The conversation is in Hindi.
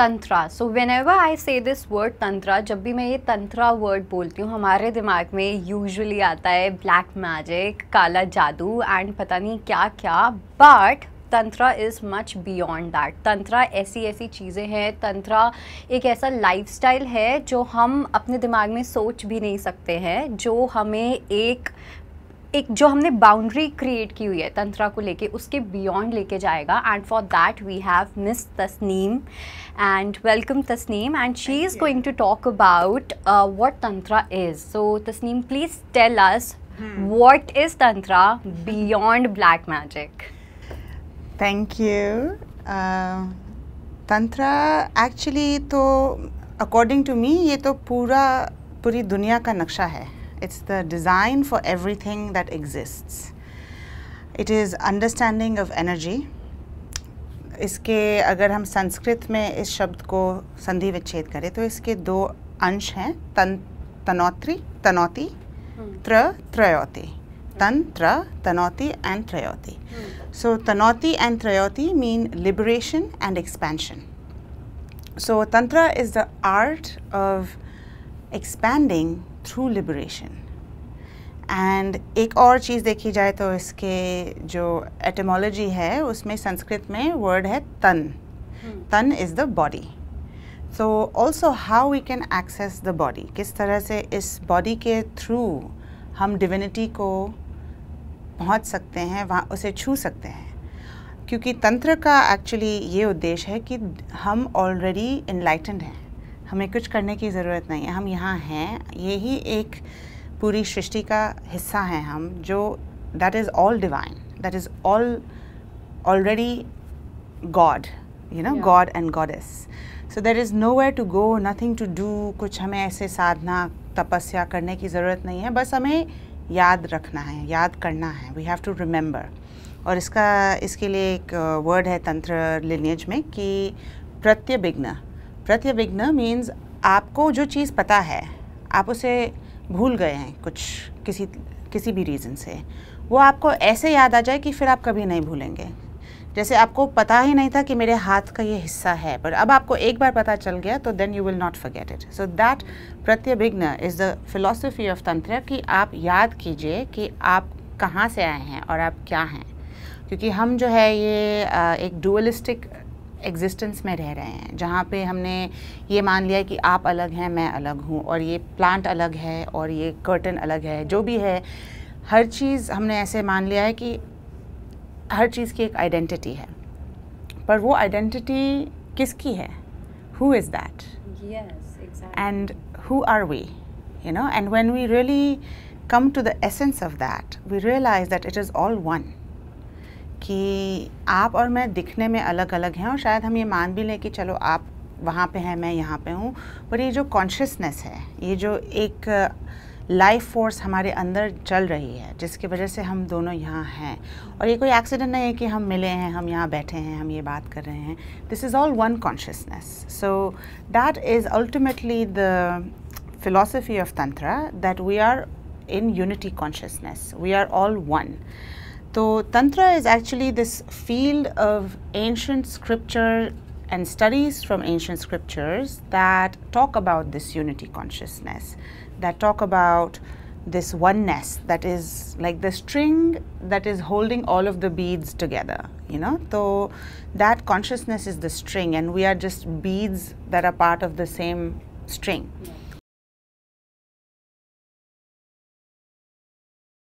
Tantra so whenever I say this word tantra जब भी मैं ये तंत्रा वर्ड बोलती हूँ हमारे दिमाग में यूजुअली आता है ब्लैक मैजिक काला जादू एंड पता नहीं क्या क्या but tantra is much beyond that tantra ऐसी ऐसी चीज़ें हैं तंत्रा एक ऐसा लाइफस्टाइल है जो हम अपने दिमाग में सोच भी नहीं सकते हैं जो हमें एक एक जो हमने बाउंड्री क्रिएट की हुई है तंत्रा को लेके उसके बियॉन्ड लेके जाएगा and for that we have miss Tasneem and welcome Tasneem and she is going to talk about what tantra is so Tasneem please tell us what is tantra beyond black magic thank you tantra actually तो अकॉर्डिंग टू मी ये तो पूरा पूरी दुनिया का नक्शा है It's the design for everything that exists. It is understanding of energy इसके अगर हम संस्कृत में इस शब्द को संधि विच्छेद करें तो इसके दो अंश हैं तन तनौत्री तनौती हम्म। त्र त्रयोती तन त्र तनौती एंड त्रयोती सो तनौती एंड त्रयोती mean liberation and expansion so tantra is the art of expanding through liberation and एक और चीज़ देखी जाए तो इसके जो एटमोलॉजी है उसमें संस्कृत में वर्ड है तन हम्म। तन is the body so also how we can access the body किस तरह से इस बॉडी के थ्रू हम डिविनिटी को पहुंच सकते हैं वहाँ उसे छू सकते हैं क्योंकि तंत्र का एक्चुअली ये उद्देश्य है कि हम ऑलरेडी इनलाइटेंड हैं हमें कुछ करने की ज़रूरत नहीं है हम यहाँ हैं यही एक पूरी सृष्टि का हिस्सा हैं हम जो that is all divine that is all already God you know God and goddess so there is nowhere to go nothing to do कुछ हमें ऐसे साधना तपस्या करने की ज़रूरत नहीं है बस हमें याद रखना है याद करना है वी हैव टू रिमेंबर और इसका इसके लिए एक वर्ड है तंत्र लिनेज में कि प्रत्यभिघ्न प्रत्यविघ्न मीन्स आपको जो चीज़ पता है आप उसे भूल गए हैं कुछ किसी किसी भी रीज़न से वो आपको ऐसे याद आ जाए कि फिर आप कभी नहीं भूलेंगे जैसे आपको पता ही नहीं था कि मेरे हाथ का ये हिस्सा है पर अब आपको एक बार पता चल गया तो then you will not forget it so that प्रत्यभिघ्न is the philosophy of tantra कि आप याद कीजिए कि आप कहाँ से आए हैं और आप क्या हैं क्योंकि हम जो है ये एक डुअलिस्टिक एग्जिस्टेंस में रह रहे हैं जहाँ पे हमने ये मान लिया कि आप अलग हैं मैं अलग हूँ और ये प्लांट अलग है और ये कर्टन अलग है जो भी है हर चीज़ हमने ऐसे मान लिया है कि हर चीज़ की एक आइडेंटिटी है पर वो आइडेंटिटी किसकी है who is that and who are we you know and when we really come to the essence of that we realise that it is all one कि आप और मैं दिखने में अलग अलग हैं और शायद हम ये मान भी लें कि चलो आप वहाँ पे हैं मैं यहाँ पे हूँ पर ये जो कॉन्शियसनेस है ये जो एक लाइफ uh, फोर्स हमारे अंदर चल रही है जिसकी वजह से हम दोनों यहाँ हैं और ये कोई एक्सीडेंट नहीं है कि हम मिले हैं हम यहाँ बैठे हैं हम ये बात कर रहे हैं this is all one consciousness so that is ultimately the philosophy of tantra that we are in unity consciousness we are all one So, Tantra is actually this field of ancient scripture and studies from ancient scriptures that talk about this unity consciousness, that talk about this oneness that is like the string that is holding all of the beads together you know so that consciousness is the string and we are just beads that are part of the same string yeah.